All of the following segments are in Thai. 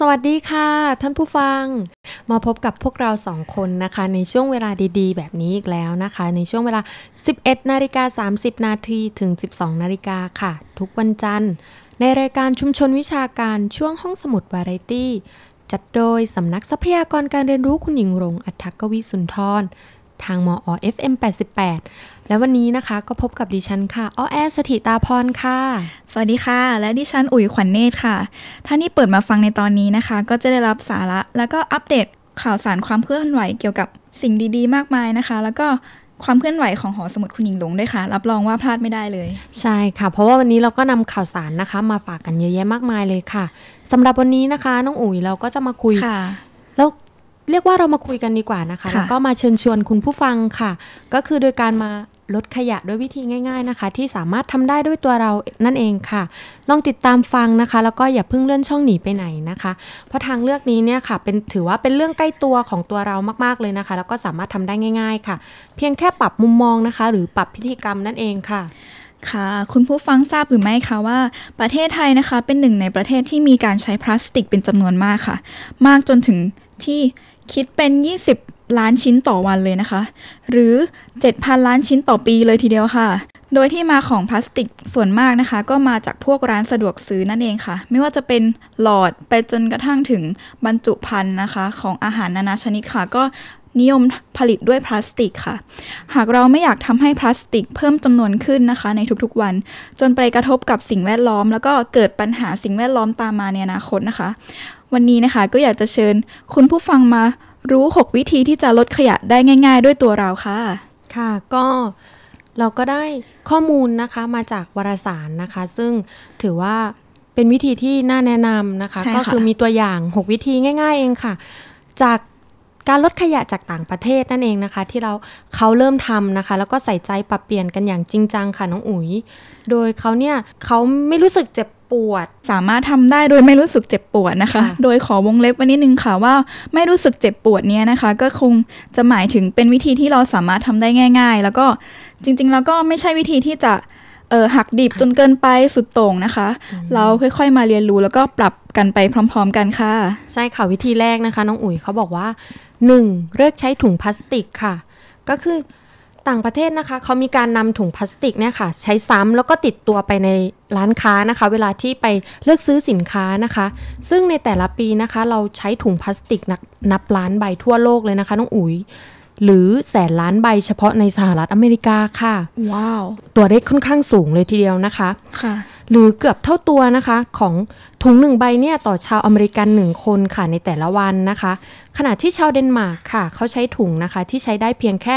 สวัสดีค่ะท่านผู้ฟัง มาพบกับพวกเราสองคนนะคะ ในช่วงเวลาดีๆ แบบนี้อีกแล้วนะคะ ในช่วงเวลา 11 นาฬิกา 30 นาทีถึง 12นาฬิกาค่ะ ทุกวันจันทร์ในรายการชุมชนวิชาการช่วงห้องสมุดวาไรตี้ จัดโดยสำนักทรัพยากรการเรียนรู้คุณหญิงรงอัฐกวีสุนทร ทางมอ FM 88และวันนี้นะคะก็พบกับดิฉัน ค่ะอ้อแอสถิตาพรค่ะ สวัสดีค่ะ และดิฉัน อุ๋ยขวัญเนตรค่ะถ้านี่เปิดมาฟังในตอนนี้นะคะ ก็จะได้รับสาระ แล้วก็อัปเดตข่าวสารความเคลื่อนไหวเกี่ยวกับสิ่งดี ๆ มากมายนะคะ แล้วก็ความเคลื่อนไหวของหอสมุดคุณหญิงหลงด้วยค่ะ รับรองว่าพลาดไม่ได้เลย ใช่ค่ะ เพราะว่าวันนี้เราก็นำข่าวสารนะคะ มาฝากกันเยอะแยะมากมายเลยค่ะ สำหรับวันนี้นะคะ น้องอุ๋ยเราก็จะมาคุยแล้วเรียกว่าเรามาคุยกันดีกว่านะคะคะแล้วก็มาเชิญชวนคุณผู้ฟังค่ะ ก็คือโดยการมาลดขยะด้วยวิธีง่ายๆนะคะ ที่สามารถทำได้ด้วยตัวเรานั่นเองค่ะลองติดตามฟังนะคะ แล้วก็อย่าเพิ่งเลื่อนช่องหนีไปไหนนะคะ เพราะทางเลือกนี้เนี่ยค่ะ เป็นถือว่าเป็นเรื่องใกล้ตัวของตัวเรามากๆเลยนะคะ แล้วก็สามารถทำได้ง่ายๆค่ะเพียงแค่ปรับมุมมองนะคะ หรือปรับพิธีกรรมนั่นเองค่ะค่ะ คุณผู้ฟังทราบหรือไม่คะว่า ประเทศไทยนะคะเป็นหนึ่งในประเทศที่มีการใช้พลาสติกเป็นจำนวนมากค่ะ มากจนถึงที่คิดเป็น 20ล้านชิ้นต่อวันเลยนะคะ หรือ7,000ล้านชิ้นต่อปีเลยทีเดียวค่ะ โดยที่มาของพลาสติกส่วนมากนะคะ ก็มาจากพวกร้านสะดวกซื้อนั่นเองค่ะ ไม่ว่าจะเป็นหลอดไปจนกระทั่งถึงบรรจุภัณฑ์นะคะ ของอาหารนานาชนิดค่ะ ก็นิยมผลิตด้วยพลาสติกค่ะ หากเราไม่อยากทำให้พลาสติกเพิ่มจำนวนขึ้นนะคะในทุกๆวัน จนไปกระทบกับสิ่งแวดล้อมแล้วก็เกิดปัญหาสิ่งแวดล้อมตามมาในอนาคตนะคะ วันนี้นะคะก็อยากจะเชิญคุณผู้ฟังมารู้ 6 วิธีที่จะลดขยะได้ง่าย ๆ ด้วยตัวเราค่ะ ค่ะ ก็เราก็ได้ข้อมูลนะคะ มาจากวารสารนะคะ ซึ่งถือว่าเป็นวิธีที่น่าแนะนำนะคะ ก็คือมีตัวอย่าง 6 วิธีง่ายๆ เองค่ะ จากการลดขยะจากต่างประเทศนั่นเองนะคะ ที่เราเขาเริ่มทำนะคะ แล้วก็ใส่ใจปรับเปลี่ยนกันอย่างจริงจังค่ะน้องอุ๋ย โดยเขาเนี่ยเขาไม่รู้สึกเจ็บวดสามารถทำได้โดยไม่รู้สึกเจ็บปวดนะคะ โดยขอวงเล็บไว้นิดนึงค่ะว่าไม่รู้สึกเจ็บปวดเนี้ยนะคะ ก็คงจะหมายถึงเป็นวิธีที่เราสามารถทำได้ง่าย ๆ แล้วก็จริง ๆ แล้วก็ไม่ใช่วิธีที่จะเออหักดิบจนเกินไปสุดโต่งนะคะ เราค่อยๆ มาเรียนรู้แล้วก็ปรับกันไปพร้อม ๆ กันค่ะใช่ค่ะวิธีแรกนะคะ น้องอุ๋ยเขาบอกว่า 1. เลิกใช้ถุงพลาสติกค่ะ ก็คือต่างประเทศนะคะเขามีการนำถุงพลาสติกเนี่ยค่ะ ใช้ซ้ำแล้วก็ติดตัวไปในร้านค้านะคะ เวลาที่ไปเลือกซื้อสินค้านะคะ ซึ่งในแต่ละปีนะคะเราใช้ถุงพลาสติกนับล้านใบทั่วโลกเลยนะคะน้องอุ๋ย หรือแสนล้านใบเฉพาะในสหรัฐอเมริกาค่ะ ว้าว ตัวเลขค่อนข้างสูงเลยทีเดียวนะคะ ค่ะ หรือเกือบเท่าตัวนะคะของถุงหนึ่งใบเนี่ยต่อชาวอเมริกันหนึ่งคนค่ะในแต่ละวันนะคะ ขณะที่ชาวเดนมาร์กค่ะเขาใช้ถุงนะคะที่ใช้ได้เพียงแค่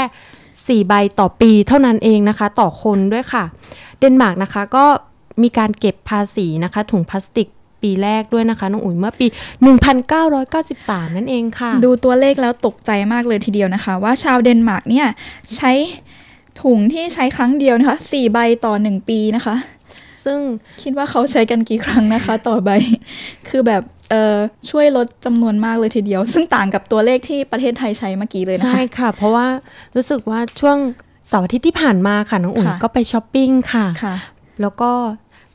4 ใบต่อปีเท่านั้นเองนะคะ ต่อคนด้วยค่ะเดนมาร์กนะคะก็มีการเก็บภาษีนะคะ ถุงพลาสติกปีแรกด้วยนะคะน้องอุ๋ยเมื่อปี 1993 นั่นเองค่ะ ดูตัวเลขแล้วตกใจมากเลยทีเดียวนะคะ ว่าชาวเดนมาร์กเนี่ย ใช้ถุงที่ใช้ครั้งเดียวนะคะ 4 ใบต่อ 1 ปีนะคะ ซึ่งคิดว่าเขาใช้กันกี่ครั้งนะคะ ต่อใบคือแบบช่วยลดจำนวนมากเลยทีเดียว ซึ่งต่างกับตัวเลขที่ประเทศไทยใช้เมื่อกี้เลยนะคะ ใช่ค่ะ เพราะว่ารู้สึกว่าช่วงเสาร์อาทิตย์ที่ผ่านมาค่ะน้องอุ่นก็ไปช้อปปิ้งค่ะคะแล้วก็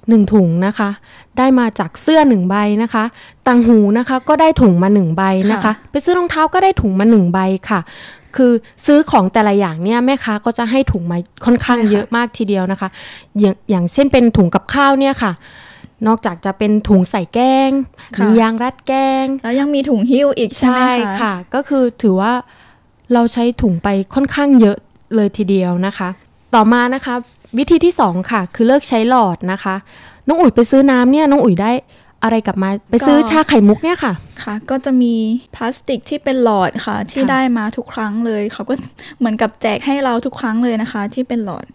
หนึ่งถุงนะคะ ได้มาจากเสื้อหนึ่งใบนะคะตังหูนะคะก็ได้ถุงมาหนึ่งใบนะคะไปซื้อรองเท้าก็ได้ถุงมาหนึ่งใบค่ะ คือซื้อของแต่ละอย่างเนี่ยแม่ค้าก็จะให้ถุงมาค่อนข้างเยอะมากทีเดียวนะคะ อยอย่างเช่นเป็นถุงกับข้าวเนี่ยค่ะนอกจากจะเป็นถุงใส่แกงมียางรัดแกงแล้วยังมีถุงหิ้วอีกใช่ไหมคะใช่ค่ะ ก็คือถือว่าเราใช้ถุงไปค่อนข้างเยอะเลยทีเดียวนะคะ ต่อมานะคะวิธีที่สองค่ะ คือเลิกใช้หลอดนะคะน้องอุ๋ยไปซื้อน้ำเนี่ยน้องอุ๋ยได้อะไรกลับมาไปซื้อชาไข่มุกเนี่ยค่ะค่ะก็จะมีพลาสติกที่เป็นหลอดค่ะที่ได้มาทุกครั้งเลยเขาก็เหมือนกับแจกให้เราทุกครั้งเลยนะคะ ที่เป็นหลอด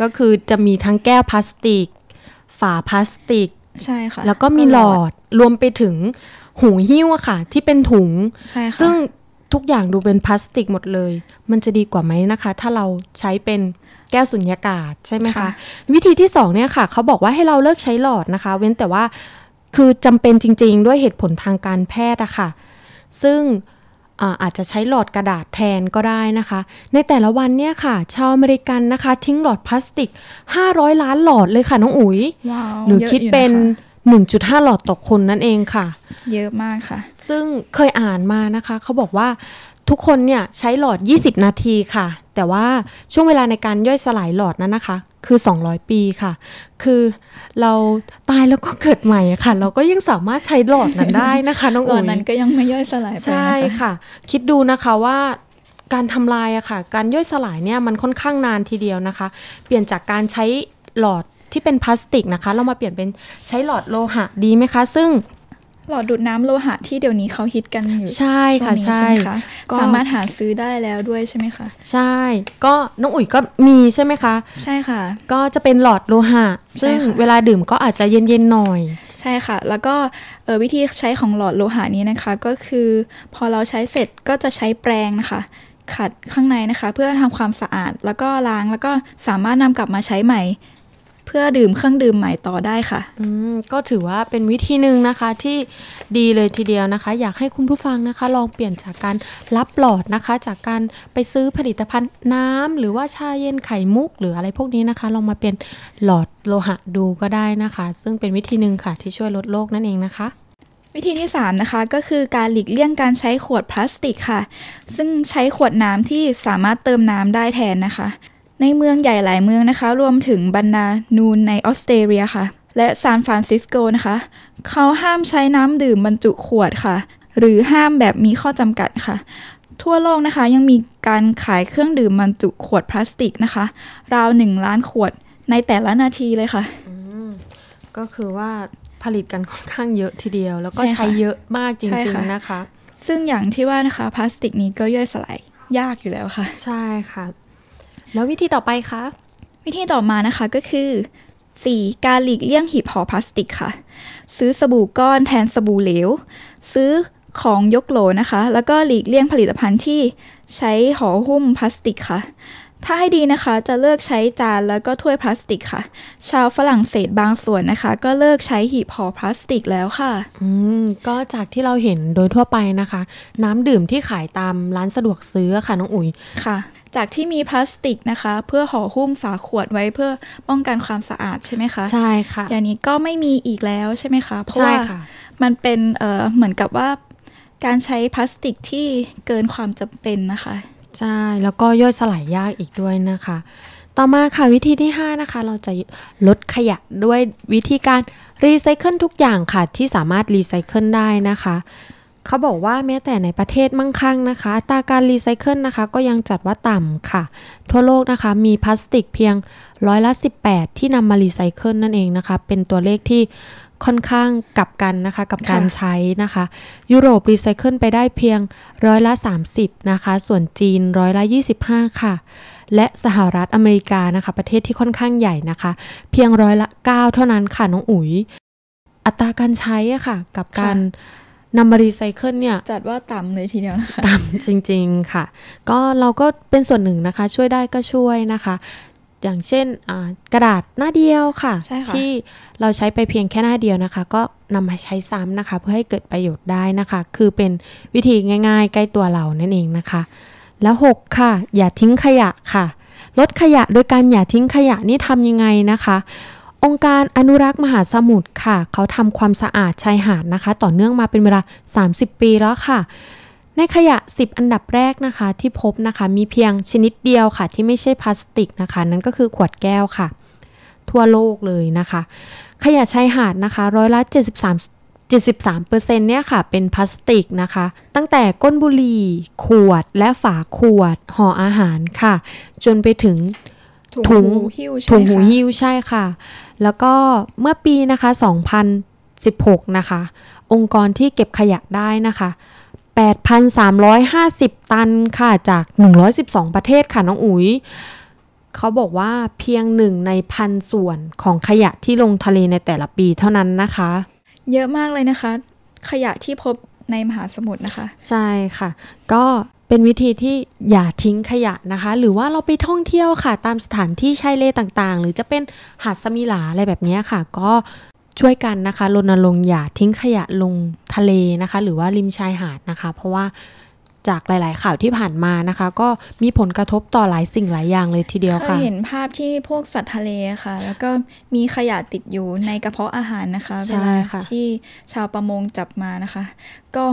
ก็คือจะมีทั้งแก้วพลาสติก ฝาพลาสติกใช่ค่ะแล้วก็มีหลอดรวมไปถึง หูหิ้วอะค่ะ ที่เป็นถุงใช่ค่ะซึ่งทุกอย่างดูเป็นพลาสติกหมดเลย มันจะดีกว่าไหมนะคะ ถ้าเราใช้เป็นแก้วสุญญากาศใช่ไหมคะวิธีที่สองเนี่ยค่ะ เขาบอกว่าให้เราเลิกใช้หลอดนะคะเว้นแต่ว่าคือจำเป็นจริงๆ ด้วยเหตุผลทางการแพทย์อะค่ะซึ่งอาจจะใช้หลอดกระดาษแทนก็ได้นะคะ ในแต่ละวันเนี่ยค่ะ ชาวอเมริกันนะคะ ทิ้งหลอดพลาสติก 500 ล้านหลอดเลยค่ะ น้องอุ๋ยหรือคิดเป็น 1.5 หลอดต่อคนนั่นเองค่ะ เยอะมากค่ะ ซึ่งเคยอ่านมานะคะ เขาบอกว่าทุกคนเนี่ยใช้หลอด 20 นาทีค่ะแต่ว่าช่วงเวลาในการย่อยสลายหลอดนั้นนะคะ คือ 200 ปีค่ะ คือเราตายแล้วก็เกิดใหม่ค่ะเราก็ยังสามารถใช้หลอดนั้นได้นะคะน้องอุ๋ยนั้นก็ยังไม่ย่อยสลายใช่ค่ะ คิดดูนะคะว่าการทำลายอะค่ะการย่อยสลายเนี่ยมันค่อนข้างนานทีเดียวนะคะ เปลี่ยนจากการใช้หลอดที่เป็นพลาสติกนะคะ เรามาเปลี่ยนเป็นใช้หลอดโลหะดีไหมคะ ซึ่งหลอดดูดน้ำโลหะที่เดี๋ยวนี้เขาฮิตกันอยู่ใช่ค่ะใช่ค่ะสามารถหาซื้อได้แล้วด้วยใช่ไหมคะใช่ก็น้องอุ๋ยก็มีใช่ไหมคะใช่ค่ะ ก็จะเป็นหลอดโลหะซึ่งเวลาดื่มก็อาจจะเย็นๆหน่อย ใช่ค่ะ แล้วก็วิธีใช้ของหลอดโลหะนี้นะคะ ก็คือพอเราใช้เสร็จก็จะใช้แปรงนะคะขัดข้างในนะคะ เพื่อทำความสะอาดแล้วก็ล้างแล้วก็สามารถนำกลับมาใช้ใหม่เพื่อดื่มเครื่องดื่มใหม่ต่อได้ค่ะ อืม ก็ถือว่าเป็นวิธีหนึ่งนะคะที่ดีเลยทีเดียวนะคะ อยากให้คุณผู้ฟังนะคะ ลองเปลี่ยนจากการรับหลอดนะคะ จากการไปซื้อผลิตภัณฑ์น้ำ หรือว่าชาเย็นไข่มุกหรืออะไรพวกนี้นะคะ ลองมาเป็นหลอดโลหะดูก็ได้นะคะ ซึ่งเป็นวิธีหนึ่งค่ะ ที่ช่วยลดโลกนั่นเองนะคะ วิธีที่3นะคะ ก็คือการหลีกเลี่ยงการใช้ขวดพลาสติกค่ะ ซึ่งใช้ขวดน้ำที่สามารถเติมน้ำได้แทนนะคะในเมืองใหญ่หลายเมืองนะคะ รวมถึงบรรณานูนในออสเตรเลียค่ะ และซานฟรานซิสโกนะคะ เขาห้ามใช้น้ำดื่มบรรจุขวดค่ะ หรือห้ามแบบมีข้อจำกัดค่ะ ทั่วโลกนะคะ ยังมีการขายเครื่องดื่มบรรจุขวดพลาสติกนะคะ ราวหนึ่งล้านขวดในแต่ละนาทีเลยค่ะก็คือว่าผลิตกันค่อนข้างเยอะทีเดียว แล้วก็ใช้เยอะมากจริงๆนะคะ ซึ่งอย่างที่ว่านะคะพลาสติกนี้ก็ย่อยสลายยากอยู่แล้วค่ะ ใช่ค่ะแล้ววิธีต่อไปคะวิธีต่อมานะคะก็คือ 4. การหลีกเลี่ยงหีบห่อพลาสติกค่ะ ซื้อสบู่ก้อนแทนสบู่เหลวซื้อของยกโหลนะคะ แล้วก็หลีกเลี่ยงผลิตภัณฑ์ที่ใช้ห่อหุ้มพลาสติกค่ะ ถ้าให้ดีนะคะ จะเลิกใช้จานแล้วก็ถ้วยพลาสติกค่ะ ชาวฝรั่งเศสบางส่วนนะคะ ก็เลิกใช้หีบห่อพลาสติกแล้วค่ะ อืมก็จากที่เราเห็นโดยทั่วไปนะคะ น้ำดื่มที่ขายตามร้านสะดวกซื้อค่ะน้องอุ๋ยค่ะจากที่มีพลาสติกนะคะ เพื่อห่อหุ้มฝาขวดไว้เพื่อป้องกันความสะอาดใช่ไหมคะใช่ค่ะอย่างนี้ก็ไม่มีอีกแล้วใช่ไหมคะเพราะว่ามันเป็นเเหมือนกับว่าการใช้พลาสติกที่เกินความจำเป็นนะคะใช่แล้วก็ย่อยสลายยากอีกด้วยนะคะ ต่อมาค่ะวิธีที่ 5 นะคะ เราจะลดขยะด้วยวิธีการรีไซเคิลทุกอย่างค่ะที่สามารถรีไซเคิลได้นะคะเขาบอกว่าแม้แต่ในประเทศมั่งคั่งนะคะตาการรีไซเคิลนะคะ ก็ยังจัดว่าต่ำค่ะ ทั่วโลกนะคะ มีพลาสติกเพียงร้อยละ18ที่นำมารีไซเคิลนั่นเองนะคะ เป็นตัวเลขที่ค่อนข้างกลับกันนะคะกับการใช้นะคะ ยุโรปรีไซเคิลไปได้เพียงร้อยละ30นะคะ ส่วนจีนร้อยละ 25 ค่ะ และสหรัฐอเมริกานะคะ ประเทศที่ค่อนข้างใหญ่นะคะ เพียงร้อยละ9เท่านั้นค่ะน้องอุ๋ยอัตราการใช้อะค่ะกับการนำมารีไซเคิลเนี่ยจัดว่าต่ำเลยทีเดียวนะคะต่ำจริงๆค่ะก็เราก็เป็นส่วนหนึ่งนะคะ ช่วยได้ก็ช่วยนะคะ อย่างเช่นกระดาษหน้าเดียวค่ะคะที่เราใช้ไปเพียงแค่หน้าเดียวนะคะ ก็นำมาใช้ซ้ำนะคะ เพื่อให้เกิดประโยชน์ได้นะคะ คือเป็นวิธีง่าย ๆ ใกล้ตัวเรานั่นเองนะคะ แล้ว 6 ค่ะ อย่าทิ้งขยะค่ะ ลดขยะโดยการอย่าทิ้งขยะนี่ทำยังไงนะคะองค์การอนุรักษ์มหาสมุทรค่ะ เขาทำความสะอาดชายหาดนะคะ ต่อเนื่องมาเป็นเวลา 30 ปีแล้วค่ะ ในขยะ 10 อันดับแรกนะคะ ที่พบนะคะมีเพียงชนิดเดียวค่ะ ที่ไม่ใช่พลาสติกนะคะ นั่นก็คือขวดแก้วค่ะ ทั่วโลกเลยนะคะ ขยะชายหาดนะคะ ร้อยละ 73 73%เนี่ยค่ะเป็นพลาสติกนะคะ ตั้งแต่ก้นบุหรี่ขวดและฝาขวด ห่ออาหารค่ะ จนไปถึงถุงหูหิ้วถุงหูหิ้วใช่ค่ะ แล้วก็เมื่อปีนะคะ 2016 นะคะ องค์กรที่เก็บขยะได้นะคะ 8,350 ตันค่ะ จาก 112 ประเทศค่ะ น้องอุ๋ย เขาบอกว่าเพียงหนึ่งในพันส่วนของขยะที่ลงทะเลในแต่ละปีเท่านั้นนะคะ เยอะมากเลยนะคะ ขยะที่พบในมหาสมุทรนะคะ ใช่ค่ะ ก็เป็นวิธีที่อย่าทิ้งขยะนะคะ หรือว่าเราไปท่องเที่ยวค่ะ ตามสถานที่ชายเลต่างๆ หรือจะเป็นหาดสมิลาอะไรแบบนี้ค่ะ ก็ช่วยกันนะคะรณรงค์อย่าทิ้งขยะลงทะเลนะคะ หรือว่าริมชายหาดนะคะ เพราะว่าจากหลาย ๆ ข่าวที่ผ่านมานะคะ ก็มีผลกระทบต่อหลายสิ่งหลายอย่างเลยทีเดียวค่ะเคยเห็นภาพที่พวกสัตว์ทะเลค่ะ แล้วก็มีขยะติดอยู่ในกระเพาะอาหารนะคะเวลาที่ชาวประมงจับมานะคะ ก็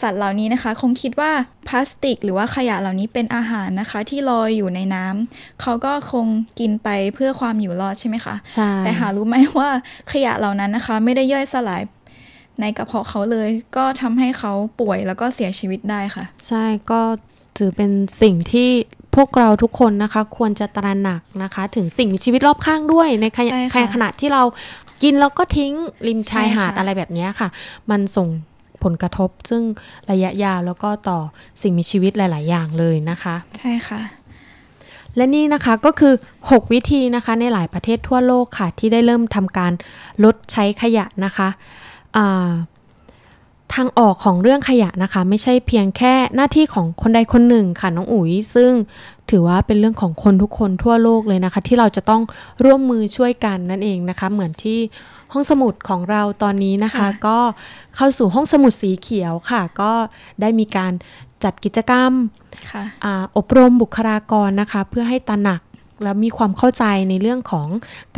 สัตว์เหล่านี้นะคะ คงคิดว่าพลาสติกหรือว่าขยะเหล่านี้เป็นอาหารนะคะ ที่ลอยอยู่ในน้ำเขาก็คงกินไปเพื่อความอยู่รอดใช่ไหมคะใช่แต่หารู้ไหมว่าขยะเหล่านั้นนะคะ ไม่ได้ย่อยสลายในกระเพาะเขาเลยก็ทำให้เขาป่วยแล้วก็เสียชีวิตได้ค่ะ ใช่ก็ถือเป็นสิ่งที่พวกเราทุกคนนะคะ ควรจะตระหนักนะคะ ถึงสิ่งมีชีวิตรอบข้างด้วยในขณะขณะที่เรากินแล้วก็ทิ้งริมชายหาดอะไรแบบนี้ค่ะ มันส่งผลกระทบ ซึ่งระยะยาวแล้วก็ต่อสิ่งมีชีวิตหลาย ๆ อย่างเลยนะคะใช่ค่ะและนี่นะคะก็คือ 6 วิธีนะคะในหลายประเทศทั่วโลกค่ะ ที่ได้เริ่มทำการลดใช้ขยะนะคะทางออกของเรื่องขยะนะคะไม่ใช่เพียงแค่หน้าที่ของคนใดคนหนึ่งค่ะน้องอุ๋ย ซึ่งถือว่าเป็นเรื่องของคนทุกคนทั่วโลกเลยนะคะ ที่เราจะต้องร่วมมือช่วยกันนั่นเองนะคะเหมือนที่ห้องสมุดของเราตอนนี้นะคะก็เข้าสู่ห้องสมุดสีเขียวค่ะก็ได้มีการจัดกิจกรรมอบรมบุคลากรนะคะเพื่อให้ตระหนักและมีความเข้าใจในเรื่องของ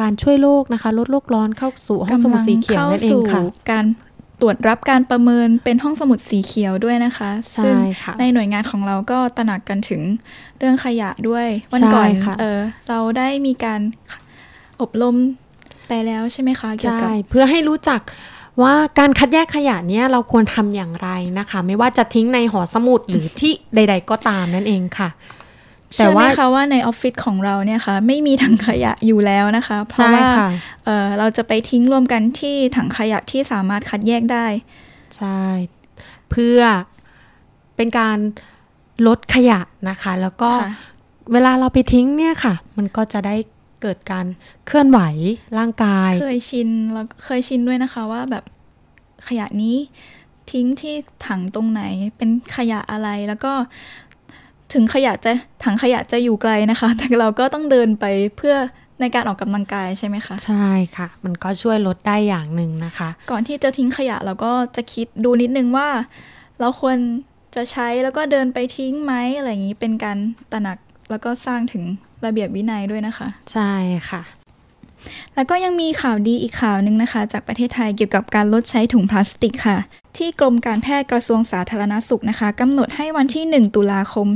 การช่วยโลกนะคะ ลดโลกร้อนเข้าสู่ห้องสมุดสีเขียวนั่นเองค่ะการตรวจรับการประเมินเป็นห้องสมุดสีเขียวด้วยนะคะ ใช่ค่ะในหน่วยงานของเราก็ตระหนักกันถึงเรื่องขยะด้วย วันก่อนเออ เราได้มีการอบรมไปแล้วใช่ไหมคะใช่ เพื่อให้รู้จักว่าการคัดแยกขยะเนี้ยเราควรทำอย่างไรนะคะ ไม่ว่าจะทิ้งในหอสมุดหรือที่ใด ๆ ก็ตามนั่นเองค่ะแต่ว่าคะว่าในออฟฟิศของเราเนี่ยคะ่ะ ไม่มีถังขยะอยู่แล้วนะคะ เพราะว่าเเราจะไปทิ้งรวมกันที่ถังขยะที่สามารถคัดแยกได้ ใช่ เพื่อเป็นการลดขยะนะคะ แล้วก็เวลาเราไปทิ้งเนี่ยค่ะ มันก็จะได้เกิดการเคลื่อนไหวร่างกาย เคยชินแล้วเคยชินด้วยนะคะว่าแบบขยะนี้ทิ้งที่ถังตรงไหนเป็นขยะอะไรแล้วก็ถึงขยะจะถังขยะจะอยู่ไกลนะคะ แต่เราก็ต้องเดินไปเพื่อในการออกกำลังกายใช่ไหมคะ ใช่ค่ะ มันก็ช่วยลดได้อย่างหนึ่งนะคะ ก่อนที่จะทิ้งขยะเราก็จะคิดดูนิดนึงว่า เราควรจะใช้แล้วก็เดินไปทิ้งไหมอะไรอย่างนี้เป็นการตระหนักแล้วก็สร้างถึงระเบียบวินัยด้วยนะคะ ใช่ค่ะแล้วก็ยังมีข่าวดีอีกข่าวหนึ่งนะคะ จากประเทศไทยเกี่ยวกับการลดใช้ถุงพลาสติกค่ะ ที่กรมการแพทย์กระทรวงสาธารณาสุขนะคะกำหนดให้วันที่ 1 ตุลาคม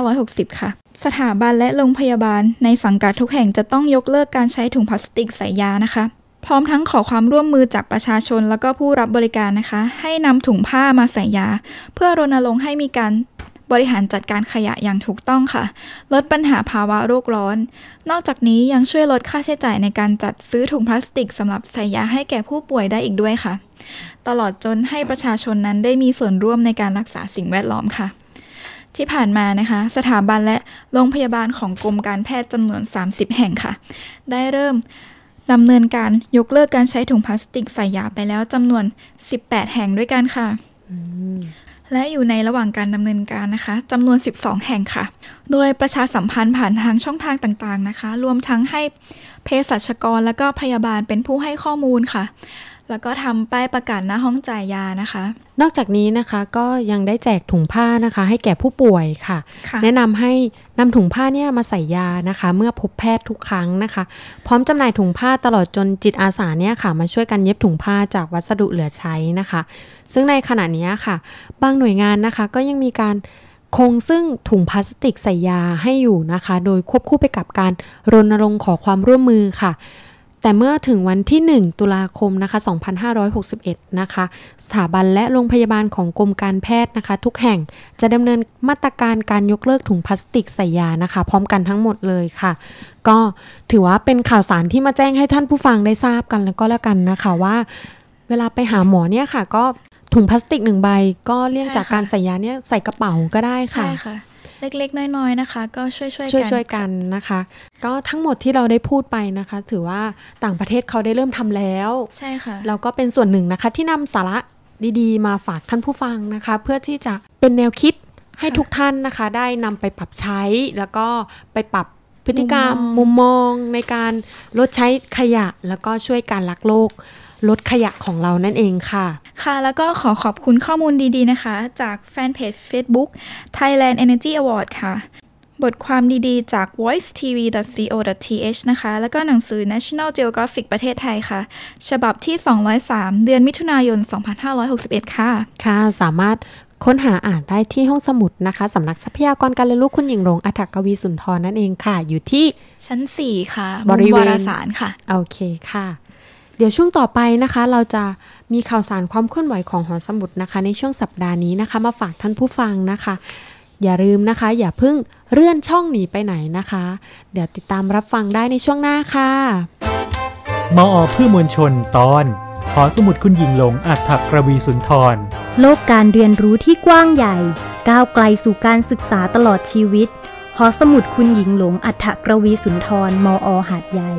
2560 ค่ะ สถาบันและโรงพยาบาล ในสังกัดทุกแห่งจะต้องยกเลิกการใช้ถุงพลาสติกใส่ยานะคะ พร้อมทั้งขอความร่วมมือจากประชาชนแล้วก็ผู้รับบริการนะคะ ให้นำถุงผ้ามาใส่ยาเพื่อรณรงค์ให้มีการบริหารจัดการขยะอย่างถูกต้องค่ะ ลดปัญหาภาวะโลกร้อน นอกจากนี้ยังช่วยลดค่าใช้จ่ายในการจัดซื้อถุงพลาสติกสำหรับใส่ยาให้แก่ผู้ป่วยได้อีกด้วยค่ะ ตลอดจนให้ประชาชนนั้นได้มีส่วนร่วมในการรักษาสิ่งแวดล้อมค่ะ ที่ผ่านมานะคะ สถาบันและโรงพยาบาลของกรมการแพทย์จำนวน 30 แห่งค่ะ ได้เริ่มดำเนินการยกเลิกการใช้ถุงพลาสติกใส่ยาไปแล้วจำนวน 18 แห่งด้วยกันค่ะและอยู่ในระหว่างการดำเนินการนะคะจำนวน 12 แห่งค่ะ โดยประชาสัมพันธ์ผ่านทางช่องทางต่างๆนะคะ รวมทั้งให้เภสัชกรและก็พยาบาลเป็นผู้ให้ข้อมูลค่ะแล้วก็ทำป้ายประกาศหน้าห้องจ่ายยานะคะ นอกจากนี้นะคะก็ยังได้แจกถุงผ้านะคะ ให้แก่ผู้ป่วยค่ะคะแนะนำให้นำถุงผ้าเนี่ยมาใส่ยานะคะ เมื่อพบแพทย์ทุกครั้งนะคะพร้อมจำหน่ายถุงผ้าตลอดจนจิตอาสาเนี่ยค่ะ มาช่วยกันเย็บถุงผ้าจากวัสดุเหลือใช้นะคะ ซึ่งในขณะนี้ค่ะ บางหน่วยงานนะคะ ก็ยังมีการคงซึ่งถุงพลาสติกใส่ยาให้อยู่นะคะ โดยควบคู่ไปกับการรณรงค์ขอความร่วมมือค่ะแต่เมื่อถึงวันที่ 1 ตุลาคมนะคะ2561นะคะ สถาบันและโรงพยาบาลของกรมการแพทย์นะคะ ทุกแห่งจะดำเนินมาตรการการยกเลิกถุงพลาสติกใส่ยานะคะ พร้อมกันทั้งหมดเลยค่ะ ก็ถือว่าเป็นข่าวสารที่มาแจ้งให้ท่านผู้ฟังได้ทราบกันแล้วก็แล้วกันนะคะว่า เวลาไปหาหมอเนี่ยค่ะก็ถุงพลาสติกหนึ่งใบก็เลี่ยงจากการใส่ยาเนี่ยใส่กระเป๋าก็ได้ค่ะใช่ค่ะเล็ก ๆ น้อยๆ นะคะก็ช่วยช่วยกันช่วยกันนะคะ ก็ทั้งหมดที่เราได้พูดไปนะคะ ถือว่าต่างประเทศเขาได้เริ่มทำแล้วใช่ค่ะเราก็เป็นส่วนหนึ่งนะคะที่นำสาระดีๆ มาฝากท่านผู้ฟังนะคะ เพื่อที่จะเป็นแนวคิดให้ทุกท่านนะคะ ได้นำไปปรับใช้แล้วก็ไปปรับพฤติกรรมมุมมองในการลดใช้ขยะแล้วก็ช่วยการรักโลกลดขยะของเรานั่นเองค่ะ ค่ะ แล้วก็ขอขอบคุณข้อมูลดีๆนะคะ จากแฟนเพจ Facebook Thailand Energy Award ค่ะ บทความดีๆ จาก voicetv.co.th นะคะ แล้วก็หนังสือ National Geographic ประเทศไทยค่ะ ฉบับที่ 203 เดือนมิถุนายน 2561 ค่ะ ค่ะ สามารถค้นหาอ่านได้ที่ห้องสมุดนะคะสำนักทรัพยากรการเรียนรู้คุณหญิงรงอัฐกวีสุนทรนั่นเอง ค่ะ อยู่ที่ ชั้น4ค่ะบริเวณวารสารค่ะโอเคค่ะเดี๋ยวช่วงต่อไปนะคะ เราจะมีข่าวสารความเคลื่อนไหวของหอสมุดนะคะในช่วงสัปดาห์นี้นะคะ มาฝากท่านผู้ฟังนะคะ อย่าลืมนะคะ อย่าเพิ่งเลื่อนช่องหนีไปไหนนะคะ เดี๋ยวติดตามรับฟังได้ในช่วงหน้าค่ะ มออเพื่อมวลชนตอนหอสมุดคุณหญิงหลง อัฐกระวีสุนทร โลกการเรียนรู้ที่กว้างใหญ่ ก้าวไกลสู่การศึกษาตลอดชีวิตหอสมุดคุณหญิงหลงอัฐกระวีสุนทร มออหาดใหญ่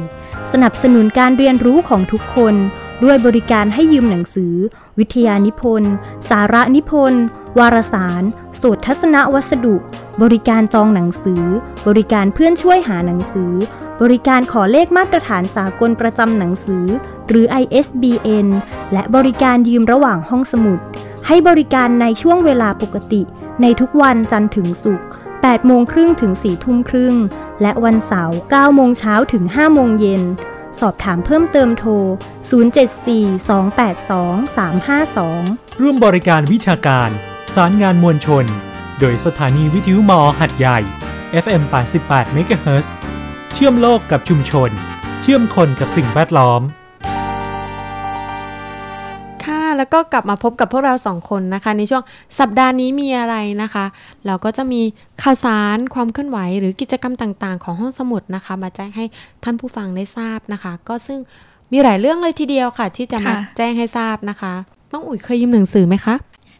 สนับสนุนการเรียนรู้ของทุกคน ด้วยบริการให้ยืมหนังสือ วิทยานิพนธ์สารนิพนธ์ วารสารสูตรทัศนวัสดุ บริการจองหนังสือ บริการเพื่อนช่วยหาหนังสือ บริการขอเลขมาตรฐานสากลประจำหนังสือ หรือ ISBN และบริการยืมระหว่างห้องสมุด ให้บริการในช่วงเวลาปกติในทุกวันจันทร์ถึงศุกร์8โมงครึ่งถึง4ทุ่มครึ่ง และวันเสาร์9โมงเช้าถึง5โมงเย็น สอบถามเพิ่มเติมโทร074-282-352 ร่วมบริการวิชาการ สารงานมวลชน โดยสถานีวิทยุมอหัดใหญ่ FM 88 MHz เชื่อมโลกกับชุมชน เชื่อมคนกับสิ่งแวดล้อมแล้วก็กลับมาพบกับพวกเราสองคนนะคะ ในช่วงสัปดาห์นี้มีอะไรนะคะ เราก็จะมีข่าวสาร ความเคลื่อนไหวหรือกิจกรรมต่างๆของห้องสมุดนะคะ มาแจ้งให้ท่านผู้ฟังได้ทราบนะคะ ก็ซึ่งมีหลายเรื่องเลยทีเดียวค่ะ ที่จะมาแจ้งให้ทราบนะคะน้องอุ๋ยเคยยืมหนังสือไหมคะ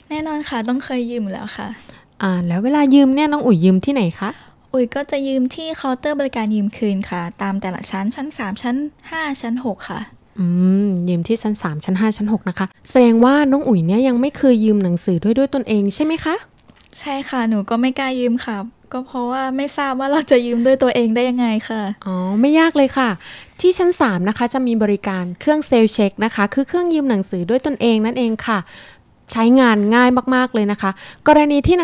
แน่นอนค่ะ ต้องเคยยืมแล้วค่ะอ่าแล้วเวลายืมเนี่ยน้องอุ๋ยยืมที่ไหนคะอุ๋ยก็จะยืมที่เคาน์เตอร์บริการยืมคืนค่ะ ตามแต่ละชั้นชั้น 3 ชั้น 5 ชั้น 6 ค่ะอืมยืมที่ชั้น 3ชั้น 5ชั้น 6 นะคะ แสดงว่าน้องอุ๋ยเนี่ยยังไม่เคยยืมหนังสือด้วยด้วยตนเองใช่ไหมคะใช่ค่ะหนูก็ไม่กล้ายืมค่ะ ก็เพราะว่าไม่ทราบว่าเราจะยืมด้วยตัวเองได้ยังไงค่ะอ๋อไม่ยากเลยค่ะ ที่ชั้น3นะคะจะมีบริการเครื่องเซลเช็คนะคะคือเครื่องยืมหนังสือด้วยตนเองนั่นเองค่ะ ใช้งานง่ายมากๆเลยนะคะ กรณีที่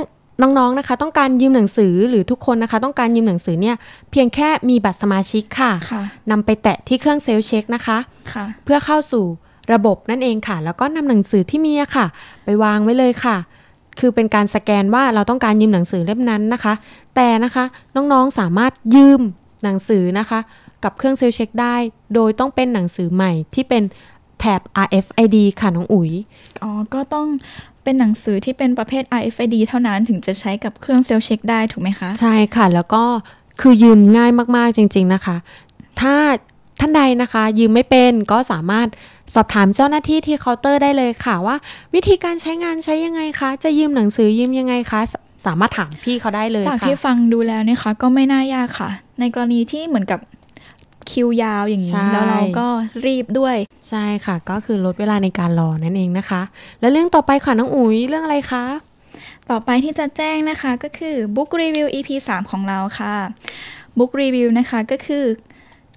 น้องๆ นะคะต้องการยืมหนังสือหรือทุกคนนะคะ ต้องการยืมหนังสือเนี่ยเพียงแค่มีบัตรสมาชิกค่ะคะนำไปแตะที่เครื่องเซลเช็คนะคะคะเพื่อเข้าสู่ระบบนั่นเองค่ะ แล้วก็นำหนังสือที่มีค่ะ ไปวางไว้เลยค่ะ คือเป็นการสแกนว่าเราต้องการยืมหนังสือเล่มนั้นนะคะ แต่นะคะน้องๆ สามารถยืมหนังสือนะคะกับเครื่องเซลเช็คได้ โดยต้องเป็นหนังสือใหม่ที่เป็นแท็บ RFID ค่ะน้องอุ๋ยอ๋อก็ต้องเป็นหนังสือที่เป็นประเภท RFID เท่านั้นถึงจะใช้กับเครื่องเซลเช็คได้ถูกไหมคะใช่ค่ะ แล้วก็คือยืมง่ายมาก ๆจริง ๆนะคะ ถ้าท่านใดนะคะ ยืมไม่เป็นก็สามารถสอบถามเจ้าหน้าที่ที่เคาน์เตอร์ได้เลยค่ะว่า วิธีการใช้งานใช้ยังไงคะจะยืมหนังสือยืมยังไงคะ สามารถถามพี่เขาได้เลยจากที่ฟังดูแล้วนะคะ ก็ไม่น่ายากค่ะ ในกรณีที่เหมือนกับคิวยาวอย่างนี้แล้วเราก็รีบด้วย ใช่ค่ะก็คือลดเวลาในการรอนั่นเองนะคะ แล้วเรื่องต่อไปค่ะ น้องอุ๋ยเรื่องอะไรคะ ต่อไปที่จะแจ้งนะคะก็คือ Book Review EP 3ของเราค่ะ Book Review นะคะก็คือ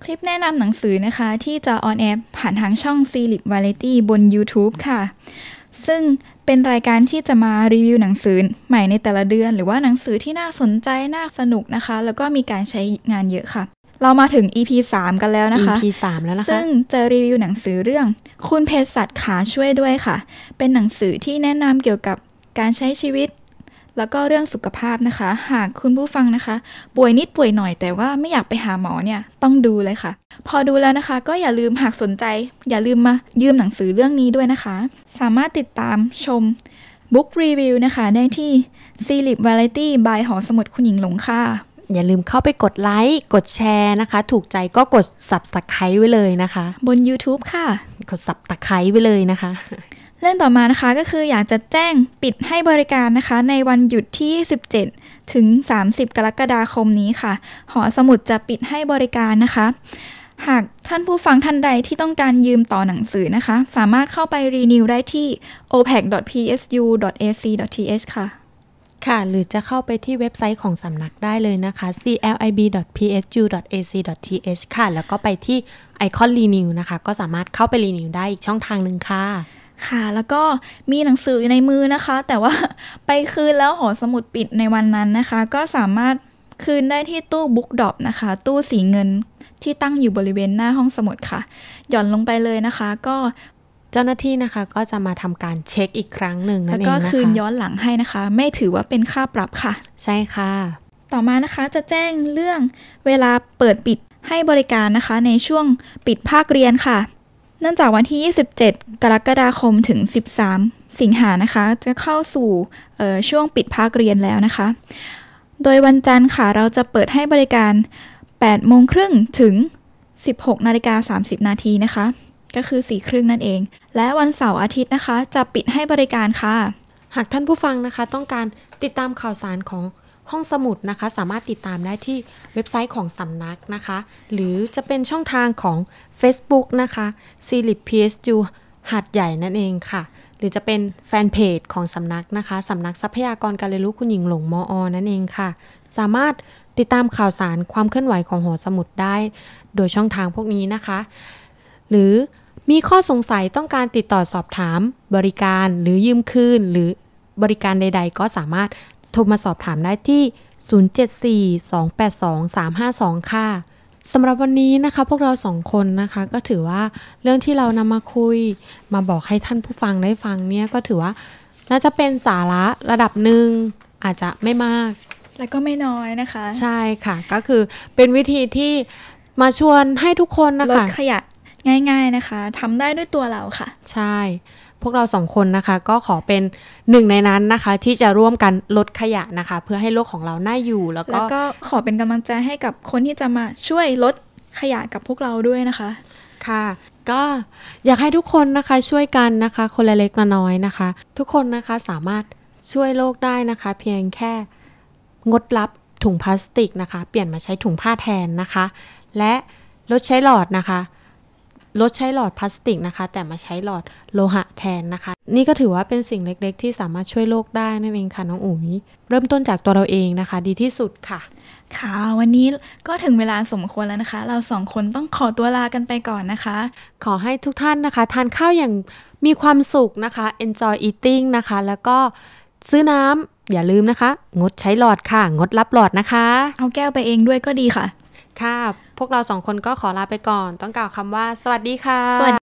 คลิปแนะนำหนังสือนะคะที่จะออนแอร์ผ่านทางช่อง c l i p v a เ i ต t y บน YouTube ค่ะ ซึ่งเป็นรายการที่จะมารีวิวหนังสือใหม่ในแต่ละเดือน หรือว่าหนังสือที่น่าสนใจน่าสนุกนะคะ แล้วก็มีการใช้งานเยอะค่ะเรามาถึง EP 3กันแล้วนะคะ EP 3แล้วนะคะซึ่งจะรีวิวหนังสือเรื่อง คุณเพศสัตว์ขาช่วยด้วยค่ะ เป็นหนังสือที่แนะนำเกี่ยวกับการใช้ชีวิต แล้วก็เรื่องสุขภาพนะคะ หากคุณผู้ฟังนะคะ ป่วยนิดป่วยหน่อยแต่ว่าไม่อยากไปหาหมอเนี่ยต้องดูเลยค่ะ พอดูแล้วนะคะก็อย่าลืมหากสนใจ อย่าลืมมายืมหนังสือเรื่องนี้ด้วยนะคะ สามารถติดตามชมบุ๊กรีวิวนะคะได้ที่ซีลิปวาไรตี้บายหอสมุดคุณหญิงหลงค่ะอย่าลืมเข้าไปกดไลค์กดแชร์นะคะ ถูกใจก็กด subscribe ไว้เลยนะคะ บน YouTube ค่ะ กด subscribe ไว้เลยนะคะ เรื่องต่อมานะคะก็คืออยากจะแจ้งปิดให้บริการนะคะ ในวันหยุดที่ 17 ถึง 30 กรกฎาคมนี้ค่ะ หอสมุดจะปิดให้บริการนะคะ หากท่านผู้ฟังท่านใดที่ต้องการยืมต่อหนังสือนะคะ สามารถเข้าไปรีนิวได้ที่ opac.psu.ac.th ค่ะค่ะ หรือจะเข้าไปที่เว็บไซต์ของสำนักได้เลยนะคะ clib.phu.ac.th ค่ะ แล้วก็ไปที่ไอคอนรีนิวนะคะ ก็สามารถเข้าไปรีนิวได้อีกช่องทางหนึ่งค่ะ ค่ะ แล้วก็มีหนังสืออยู่ในมือนะคะ แต่ว่าไปคืนแล้วหอสมุดปิดในวันนั้นนะคะ ก็สามารถคืนได้ที่ตู้บุ๊กดอปนะคะ ตู้สีเงินที่ตั้งอยู่บริเวณหน้าห้องสมุดค่ะ หย่อนลงไปเลยนะคะ ก็เจ้าหน้าที่นะคะก็จะมาทำการเช็คอีกครั้งหนึ่งนั่นเองนะคะแล้วก็คืนย้อนหลังให้นะคะ ไม่ถือว่าเป็นค่าปรับค่ะ ใช่ค่ะ ต่อมานะคะจะแจ้งเรื่องเวลาเปิดปิดให้บริการนะคะ ในช่วงปิดภาคเรียนค่ะเนื่องจากวันที่ 27 กรกฎาคมถึง 13 สิงหานะคะ จะเข้าสู่ช่วงปิดภาคเรียนแล้วนะคะ โดยวันจันทร์ค่ะ เราจะเปิดให้บริการ 8 โมงครึ่งถึง 16 นาฬิกา30 นาทีนะคะก็คือสี่ครึ่งนั่นเอง และวันเสาร์อาทิตย์นะคะ จะปิดให้บริการค่ะ หากท่านผู้ฟังนะคะ ต้องการติดตามข่าวสารของห้องสมุดนะคะ สามารถติดตามได้ที่เว็บไซต์ของสำนักนะคะ หรือจะเป็นช่องทางของ Facebook นะคะ s i l i p PSU หัดใหญ่นั่นเองค่ะ หรือจะเป็น แฟนเพจของสำนักนะคะสำนักทรัพยากรการเรียนรู้คุณหญิงหลงมออนั่นเองค่ะ สามารถติดตามข่าวสารความเคลื่อนไหวของหอสมุดได้ โดยช่องทางพวกนี้นะคะ หรือมีข้อสงสัยต้องการติดต่อสอบถามบริการหรือยืมคืนหรือบริการใด ๆ ก็สามารถโทรมาสอบถามได้ที่ 074-282-352 ค่ะสำหรับวันนี้นะคะพวกเราสองคนนะคะก็ถือว่าเรื่องที่เรานำมาคุยมาบอกให้ท่านผู้ฟังได้ฟังเนี่ยก็ถือว่าน่าจะเป็นสาระระดับหนึ่งอาจจะไม่มากแล้วก็ไม่น้อยนะคะ ใช่ค่ะก็คือเป็นวิธีที่มาชวนให้ทุกคนนะคะลดขยะง่าย ๆนะคะทำได้ด้วยตัวเราค่ะ ใช่ พวกเราสองคนนะคะ ก็ขอเป็นหนึ่งในนั้นนะคะ ที่จะร่วมกันลดขยะนะคะ เพื่อให้โลกของเราน่าอยู่แล้วก็แล้วก็ขอเป็นกำลังใจให้กับคนที่จะมาช่วยลดขยะกับพวกเราด้วยนะคะค่ะ ก็อยากให้ทุกคนนะคะช่วยกันนะคะ คนละเล็กละน้อยนะคะ ทุกคนนะคะสามารถช่วยโลกได้นะคะ เพียงแค่งดรับถุงพลาสติกนะคะ เปลี่ยนมาใช้ถุงผ้าแทนนะคะ และลดใช้หลอดนะคะลดใช้หลอดพลาสติกนะคะ แต่มาใช้หลอดโลหะแทนนะคะ นี่ก็ถือว่าเป็นสิ่งเล็กๆ ที่สามารถช่วยโลกได้นั่นเองค่ะ น้องอุ๋ยเริ่มต้นจากตัวเราเองนะคะ ดีที่สุดค่ะ ค่ะ วันนี้ก็ถึงเวลาสมควรแล้วนะคะ เราสองคนต้องขอตัวลากันไปก่อนนะคะ ขอให้ทุกท่านนะคะ ทานข้าวอย่างมีความสุขนะคะ enjoy eating นะคะแล้วก็ซื้อน้ำอย่าลืมนะคะ งดใช้หลอดค่ะ งดรับหลอดนะคะ เอาแก้วไปเองด้วยก็ดีค่ะค่ะพวกเราสองคนก็ขอลาไปก่อน ต้องกล่าวคำว่าสวัสดีค่ะ